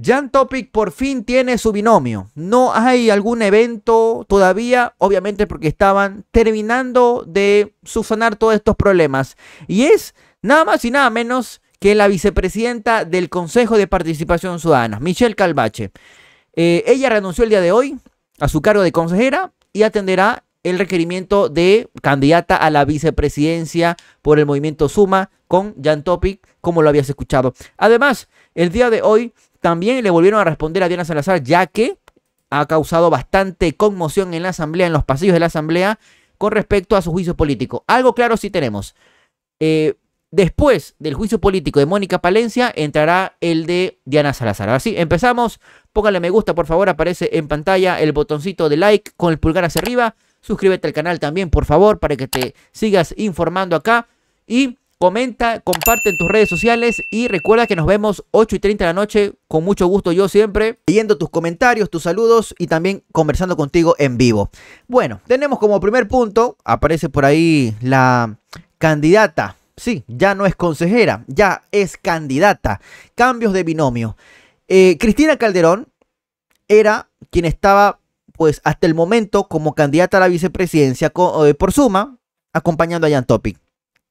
Jan Topic por fin tiene su binomio. No hay algún evento todavía, obviamente porque estaban terminando de subsanar todos estos problemas. Y es nada más y nada menos que la vicepresidenta del Consejo de Participación Ciudadana, Michelle Calvache. Eh, ella renunció el día de hoy a su cargo de consejera y atenderá el requerimiento de candidata a la vicepresidencia por el movimiento Suma con Jan Topic, como lo habías escuchado. Además, el día de hoy también le volvieron a responder a Diana Salazar, ya que ha causado bastante conmoción en la Asamblea, en los pasillos de la Asamblea, con respecto a su juicio político. Algo claro sí tenemos. Eh, después del juicio político de Mónica Palencia, entrará el de Diana Salazar. Así, empezamos. Póngale me gusta, por favor. Aparece en pantalla el botoncito de like con el pulgar hacia arriba. Suscríbete al canal también, por favor, para que te sigas informando acá. Y comenta, comparte en tus redes sociales y recuerda que nos vemos 8 y 30 de la noche. Con mucho gusto yo siempre. Leyendo tus comentarios, tus saludos y también conversando contigo en vivo. Bueno, tenemos como primer punto, aparece por ahí la candidata. Sí, ya no es consejera, ya es candidata. Cambios de binomio. Eh, Cristina Calderón era quien estaba pues hasta el momento como candidata a la vicepresidencia eh, por suma, acompañando a Jan Topic.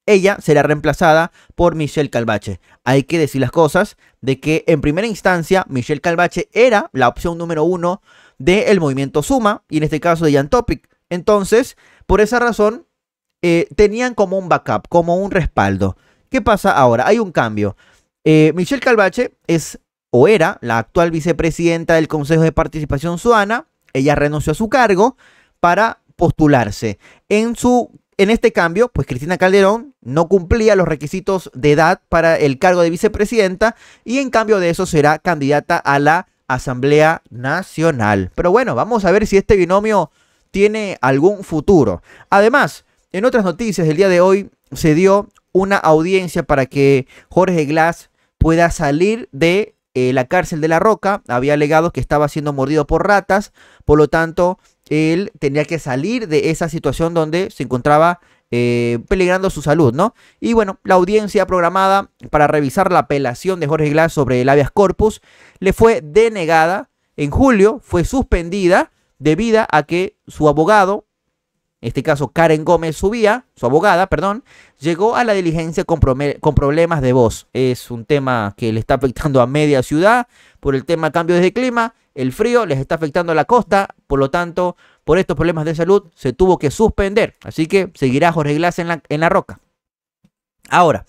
Ella será reemplazada por Michelle Calvache. Hay que decir las cosas de que en primera instancia Michelle Calvache era la opción número uno del movimiento Suma y en este caso de Jan Topic. Entonces, por esa razón, eh, tenían como un backup, como un respaldo. ¿Qué pasa ahora? Hay un cambio. Eh, Michelle Calvache es o era la actual vicepresidenta del Consejo de Participación Suana ella renunció a su cargo para postularse. En su en este cambio, pues Cristina Calderón no cumplía los requisitos de edad para el cargo de vicepresidenta y en cambio de eso será candidata a la Asamblea Nacional. Pero bueno, vamos a ver si este binomio tiene algún futuro. Además, en otras noticias, el día de hoy se dio una audiencia para que Jorge Glass pueda salir de eh, la cárcel de la Roca, había alegado que estaba siendo mordido por ratas, por lo tanto, él tenía que salir de esa situación donde se encontraba eh, peligrando su salud, ¿no? Y bueno, la audiencia programada para revisar la apelación de Jorge Glass sobre el habeas corpus le fue denegada. En julio fue suspendida debido a que su abogado en este caso Karen Gómez subía, su abogada, perdón, llegó a la diligencia con, problemas de voz. Es un tema que le está afectando a media ciudad por el tema cambios de clima, el frío les está afectando a la costa, por lo tanto, por estos problemas de salud se tuvo que suspender. Así que seguirá Jorge Glass en la, roca. Ahora,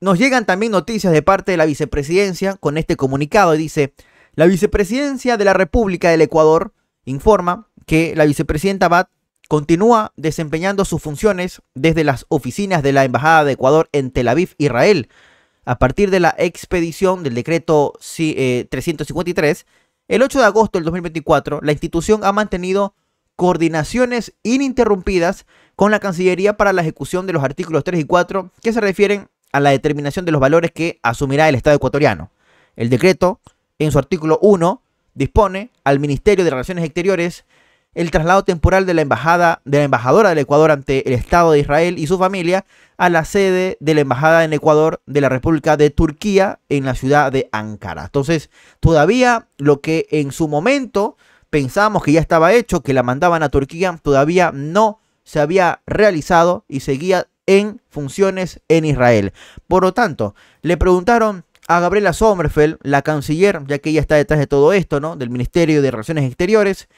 nos llegan también noticias de parte de la vicepresidencia con este comunicado. Dice, la vicepresidencia de la República del Ecuador informa que la vicepresidenta Bat continúa desempeñando sus funciones desde las oficinas de la Embajada de Ecuador en Tel Aviv, Israel, a partir de la expedición del decreto 353. Eh, el 8 de agosto del 2024, la institución ha mantenido coordinaciones ininterrumpidas con la Cancillería para la ejecución de los artículos 3 y 4 que se refieren a la determinación de los valores que asumirá el Estado ecuatoriano. El decreto, en su artículo 1, dispone al Ministerio de Relaciones Exteriores el traslado temporal de la embajada de la embajadora del Ecuador ante el Estado de Israel y su familia a la sede de la embajada en Ecuador de la República de Turquía en la ciudad de Ankara. Entonces, todavía lo que en su momento pensábamos que ya estaba hecho, que la mandaban a Turquía, todavía no se había realizado y seguía en funciones en Israel. Por lo tanto, le preguntaron a Gabriela Sommerfeld, la canciller, ya que ella está detrás de todo esto, ¿no? Del Ministerio de Relaciones Exteriores,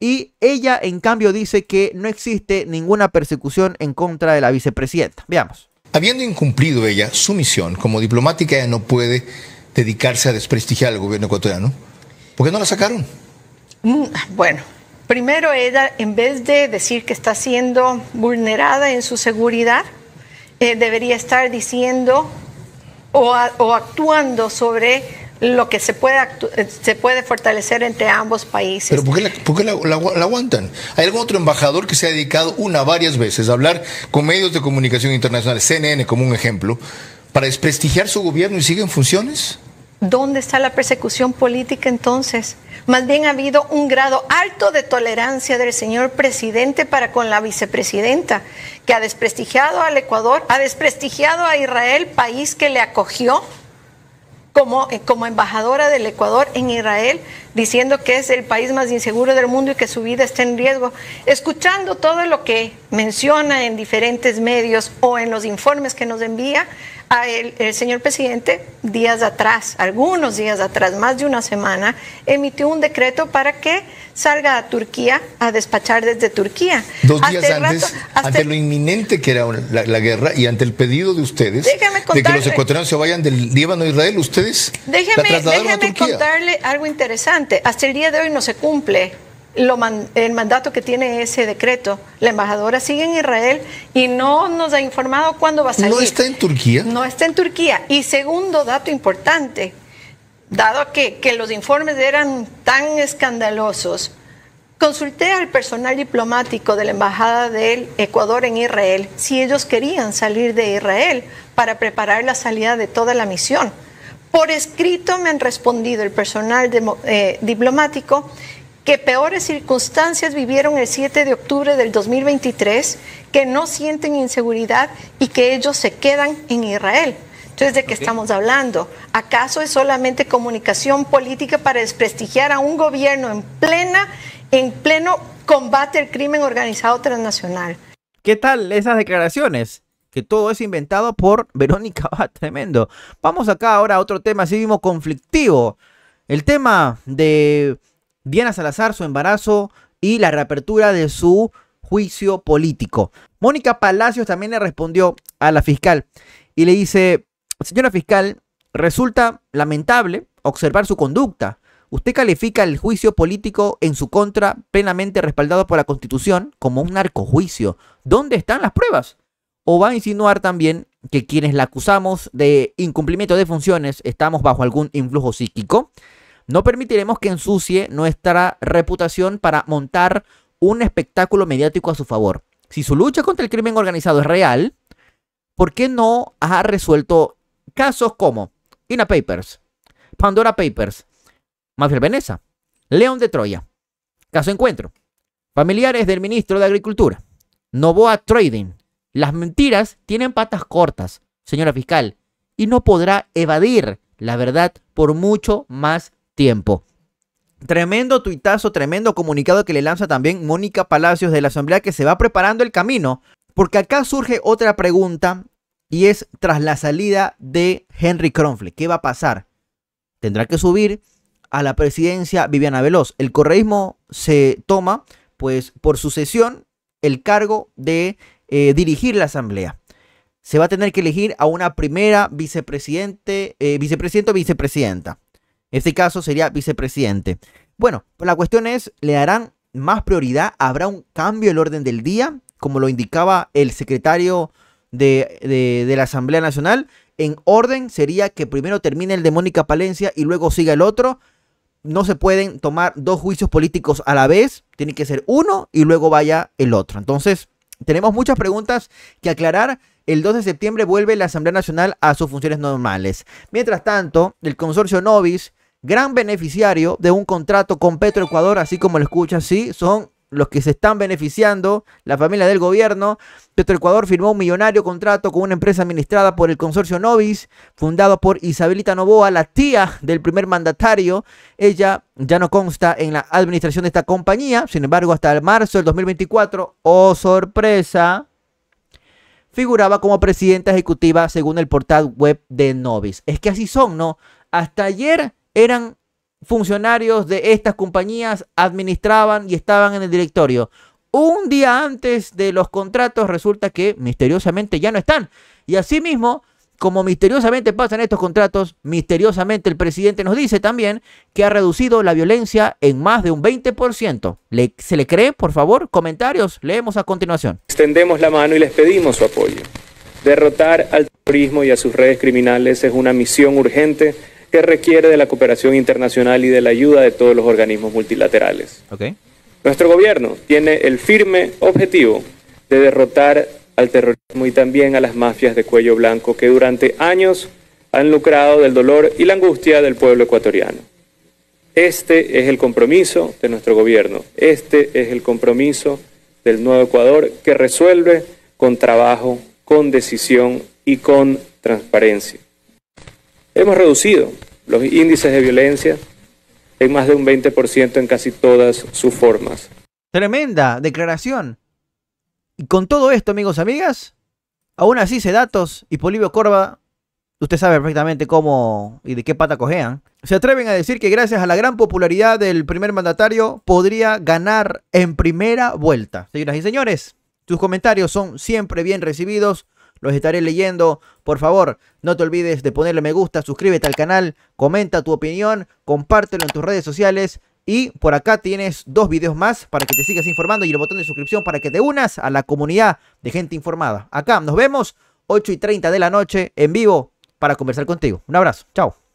y ella, en cambio, dice que no existe ninguna persecución en contra de la vicepresidenta. Veamos. Habiendo incumplido ella su misión como diplomática, ella no puede dedicarse a desprestigiar al gobierno ecuatoriano. ¿Por qué no la sacaron? Mm, bueno, primero ella, en vez de decir que está siendo vulnerada en su seguridad, eh, debería estar diciendo o actuando sobre lo que se puede, eh, se puede fortalecer entre ambos países. ¿Pero por qué, la, aguantan? ¿Hay algún otro embajador que se ha dedicado una varias veces a hablar con medios de comunicación internacional, CNN como un ejemplo, para desprestigiar su gobierno y sigue en funciones? ¿Dónde está la persecución política entonces? Más bien ha habido un grado alto de tolerancia del señor presidente para con la vicepresidenta, que ha desprestigiado al Ecuador, ha desprestigiado a Israel, país que le acogió como, eh, como embajadora del Ecuador en Israel diciendo que es el país más inseguro del mundo y que su vida está en riesgo, escuchando todo lo que menciona en diferentes medios o en los informes que nos envía el, señor presidente días atrás, algunos días atrás, más de una semana, emitió un decreto para que salga a Turquía a despachar desde Turquía. Dos días antes, ante lo inminente que era la, guerra y ante el pedido de ustedes de que los ecuatorianos se vayan del Líbano a Israel, ustedes déjeme, contarle algo interesante hasta el día de hoy no se cumple el mandato que tiene ese decreto. La embajadora sigue en Israel y no nos ha informado cuándo va a salir. No está en Turquía. No está en Turquía. Y segundo dato importante, dado que los informes eran tan escandalosos, consulté al personal diplomático de la Embajada del Ecuador en Israel si ellos querían salir de Israel para preparar la salida de toda la misión por escrito me han respondido el personal eh, diplomático que peores circunstancias vivieron el 7 de octubre del 2023, que no sienten inseguridad y que ellos se quedan en Israel. Entonces, ¿de qué estamos hablando? ¿Acaso es solamente comunicación política para desprestigiar a un gobierno en plena, en pleno combate al crimen organizado transnacional? ¿Qué tal esas declaraciones? que todo es inventado por Verónica va tremendo. Vamos acá ahora a otro tema así mismo conflictivo. El tema de Diana Salazar, su embarazo y la reapertura de su juicio político. Mónica Palacios también le respondió a la fiscal y le dice, señora fiscal, resulta lamentable observar su conducta. Usted califica el juicio político en su contra plenamente respaldado por la Constitución como un narcojuicio. ¿Dónde están las pruebas? o va a insinuar también que quienes la acusamos de incumplimiento de funciones estamos bajo algún influjo psíquico. No permitiremos que ensucie nuestra reputación para montar un espectáculo mediático a su favor. Si su lucha contra el crimen organizado es real, ¿por qué no ha resuelto casos como Ina Papers, Pandora Papers, Mafia Veneza, León de Troya, Caso Encuentro, familiares del ministro de Agricultura, Novoa Trading, las mentiras tienen patas cortas, señora fiscal, y no podrá evadir la verdad por mucho más tiempo. Tremendo tuitazo, tremendo comunicado que le lanza también Mónica Palacios de la Asamblea que se va preparando el camino. Porque acá surge otra pregunta y es tras la salida de Henry Cronfle, ¿qué va a pasar? Tendrá que subir a la presidencia Viviana Veloz. El correísmo se toma pues por sucesión el cargo de eh, dirigir la asamblea. Se va a tener que elegir a una primera vicepresidente, eh, vicepresidente o vicepresidenta. En este caso sería vicepresidente. Bueno, pues la cuestión es, ¿le darán más prioridad? ¿Habrá un cambio en el orden del día? Como lo indicaba el secretario de, de la Asamblea Nacional. En orden sería que primero termine el de Mónica Palencia y luego siga el otro no se pueden tomar dos juicios políticos a la vez, tiene que ser uno y luego vaya el otro. Entonces, tenemos muchas preguntas que aclarar. El 2 de septiembre vuelve la Asamblea Nacional a sus funciones normales. Mientras tanto, el consorcio Novis, gran beneficiario de un contrato con Petroecuador, así como lo escucha, sí, son los que se están beneficiando, la familia del gobierno. Petroecuador firmó un millonario contrato con una empresa administrada por el consorcio Novis, fundado por Isabelita Novoa, la tía del primer mandatario. Ella ya no consta en la administración de esta compañía, sin embargo, hasta el marzo del 2024, oh sorpresa, figuraba como presidenta ejecutiva según el portal web de Novis. Es que así son, ¿no? Hasta ayer eran funcionarios de estas compañías administraban y estaban en el directorio. Un día antes de los contratos resulta que misteriosamente ya no están. Y asimismo, como misteriosamente pasan estos contratos, misteriosamente el presidente nos dice también que ha reducido la violencia en más de un 20%. ¿Se le cree, por favor? Comentarios, leemos a continuación. Extendemos la mano y les pedimos su apoyo. Derrotar al terrorismo y a sus redes criminales es una misión urgente que requiere de la cooperación internacional y de la ayuda de todos los organismos multilaterales. Nuestro gobierno tiene el firme objetivo de derrotar al terrorismo y también a las mafias de cuello blanco que durante años han lucrado del dolor y la angustia del pueblo ecuatoriano. Este es el compromiso de nuestro gobierno, este es el compromiso del nuevo Ecuador que resuelve con trabajo, con decisión y con transparencia. Hemos reducido los índices de violencia en más de un 20% en casi todas sus formas. Tremenda declaración. Y con todo esto, amigos, amigas, aún así se datos y Polivio Corva, usted sabe perfectamente cómo y de qué pata cojean, se atreven a decir que gracias a la gran popularidad del primer mandatario podría ganar en primera vuelta. Señoras y señores, sus comentarios son siempre bien recibidos los estaré leyendo. Por favor, no te olvides de ponerle me gusta, suscríbete al canal, comenta tu opinión, compártelo en tus redes sociales. Y por acá tienes dos videos más para que te sigas informando y el botón de suscripción para que te unas a la comunidad de gente informada. Acá nos vemos 8 y 30 de la noche en vivo para conversar contigo. Un abrazo, chao.